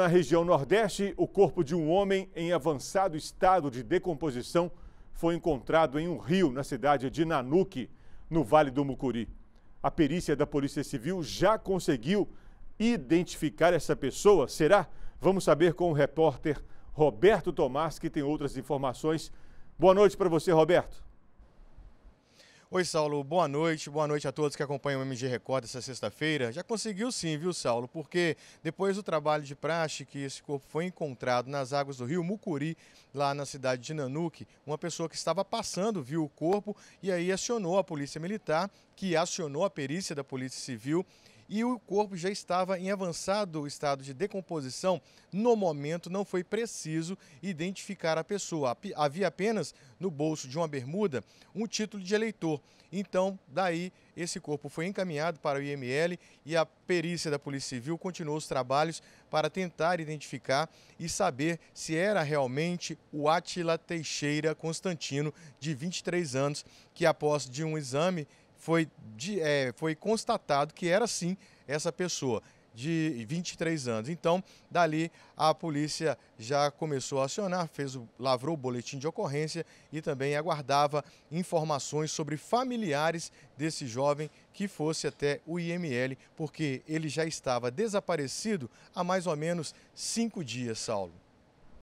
Na região Nordeste, o corpo de um homem em avançado estado de decomposição foi encontrado em um rio na cidade de Nanuque, no Vale do Mucuri. A perícia da Polícia Civil já conseguiu identificar essa pessoa, será? Vamos saber com o repórter Roberto Tomás, que tem outras informações. Boa noite para você, Roberto. Oi, Saulo, boa noite. Boa noite a todos que acompanham o MG Record essa sexta-feira. Já conseguiu sim, viu, Saulo? Porque depois do trabalho de praxe que esse corpo foi encontrado nas águas do rio Mucuri, lá na cidade de Nanuque, uma pessoa que estava passando viu o corpo e aí acionou a Polícia Militar, que acionou a perícia da Polícia Civil e o corpo já estava em avançado estado de decomposição. No momento, não foi preciso identificar a pessoa. Havia apenas no bolso de uma bermuda um título de eleitor. Então, daí, esse corpo foi encaminhado para o IML e a perícia da Polícia Civil continuou os trabalhos para tentar identificar e saber se era realmente o Atila Teixeira Constantino, de 23 anos, que após de um exame foi, de, é, foi constatado que era sim essa pessoa de 23 anos. Então, dali a polícia já começou a acionar, fez lavrou o boletim de ocorrência e também aguardava informações sobre familiares desse jovem que fosse até o IML, porque ele já estava desaparecido há mais ou menos cinco dias, Saulo.